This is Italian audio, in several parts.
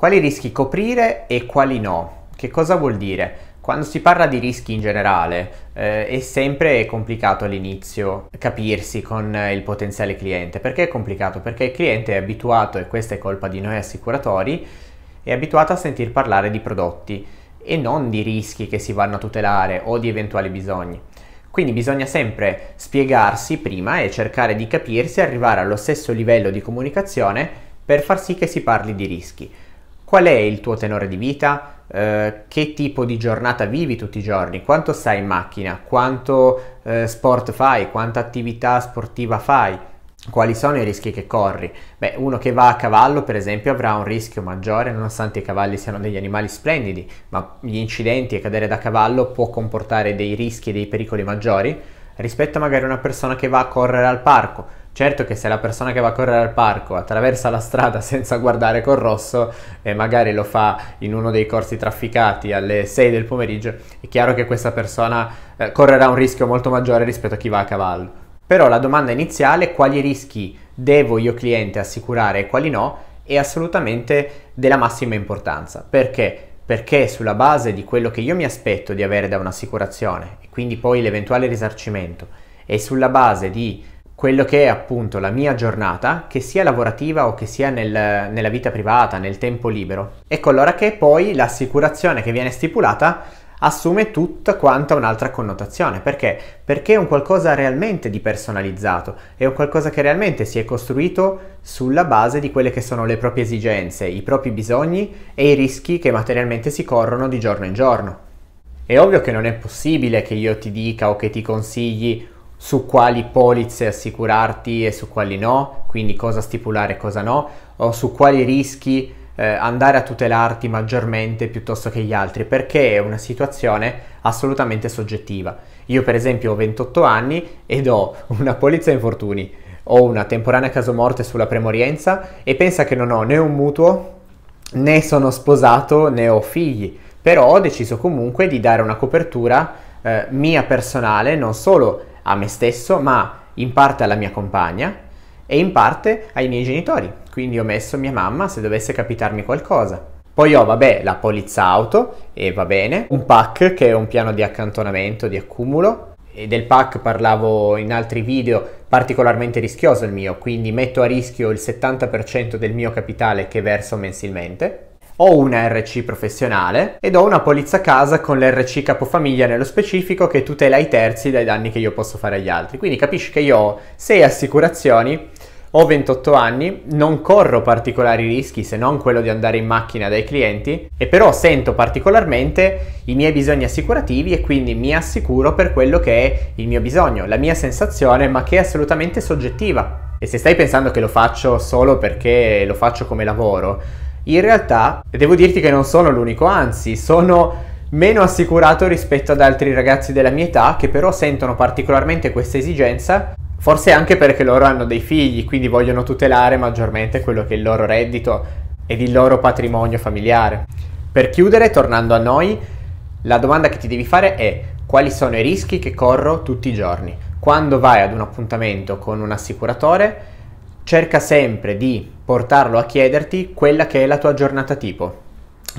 Quali rischi coprire e quali no? Che cosa vuol dire? Quando si parla di rischi in generale eh, è sempre complicato all'inizio capirsi con eh, il potenziale cliente. Perché è complicato? Perché il cliente è abituato, e questa è colpa di noi assicuratori, è abituato a sentir parlare di prodotti e non di rischi che si vanno a tutelare o di eventuali bisogni. Quindi bisogna sempre spiegarsi prima e cercare di capirsi, arrivare allo stesso livello di comunicazione per far sì che si parli di rischi qual è il tuo tenore di vita, eh, che tipo di giornata vivi tutti i giorni, quanto stai in macchina, quanto eh, sport fai, quanta attività sportiva fai, quali sono i rischi che corri? Beh, uno che va a cavallo, per esempio, avrà un rischio maggiore, nonostante i cavalli siano degli animali splendidi, ma gli incidenti e cadere da cavallo può comportare dei rischi e dei pericoli maggiori rispetto a magari una persona che va a correre al parco. Certo che se la persona che va a correre al parco attraversa la strada senza guardare col rosso e magari lo fa in uno dei corsi trafficati alle 6 del pomeriggio, è chiaro che questa persona eh, correrà un rischio molto maggiore rispetto a chi va a cavallo. Però la domanda iniziale quali rischi devo io cliente assicurare e quali no è assolutamente della massima importanza. Perché? perché sulla base di quello che io mi aspetto di avere da un'assicurazione e quindi poi l'eventuale risarcimento e sulla base di quello che è appunto la mia giornata, che sia lavorativa o che sia nel, nella vita privata, nel tempo libero. Ecco allora che poi l'assicurazione che viene stipulata assume tutta quanta un'altra connotazione. Perché? Perché è un qualcosa realmente di personalizzato, è un qualcosa che realmente si è costruito sulla base di quelle che sono le proprie esigenze, i propri bisogni e i rischi che materialmente si corrono di giorno in giorno. È ovvio che non è possibile che io ti dica o che ti consigli su quali polizze assicurarti e su quali no, quindi cosa stipulare e cosa no, o su quali rischi eh, andare a tutelarti maggiormente piuttosto che gli altri, perché è una situazione assolutamente soggettiva. Io per esempio ho 28 anni ed ho una polizza infortuni, ho una temporanea caso morte sulla premorienza e pensa che non ho né un mutuo, né sono sposato, né ho figli, però ho deciso comunque di dare una copertura eh, mia personale non solo a me stesso, ma in parte alla mia compagna e in parte ai miei genitori. Quindi ho messo mia mamma se dovesse capitarmi qualcosa. Poi ho, vabbè, la polizza auto e va bene, un pack che è un piano di accantonamento, di accumulo. E del pack parlavo in altri video, particolarmente rischioso il mio, quindi metto a rischio il 70% del mio capitale che verso mensilmente ho una RC professionale ed ho una polizza casa con l'RC capofamiglia nello specifico che tutela i terzi dai danni che io posso fare agli altri. Quindi capisci che io ho 6 assicurazioni, ho 28 anni, non corro particolari rischi se non quello di andare in macchina dai clienti e però sento particolarmente i miei bisogni assicurativi e quindi mi assicuro per quello che è il mio bisogno, la mia sensazione ma che è assolutamente soggettiva. E se stai pensando che lo faccio solo perché lo faccio come lavoro, in realtà, devo dirti che non sono l'unico, anzi, sono meno assicurato rispetto ad altri ragazzi della mia età che però sentono particolarmente questa esigenza, forse anche perché loro hanno dei figli, quindi vogliono tutelare maggiormente quello che è il loro reddito ed il loro patrimonio familiare. Per chiudere, tornando a noi, la domanda che ti devi fare è quali sono i rischi che corro tutti i giorni? Quando vai ad un appuntamento con un assicuratore, cerca sempre di portarlo a chiederti quella che è la tua giornata tipo.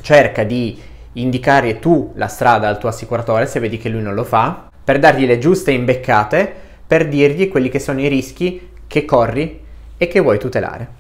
Cerca di indicare tu la strada al tuo assicuratore se vedi che lui non lo fa, per dargli le giuste imbeccate, per dirgli quelli che sono i rischi che corri e che vuoi tutelare.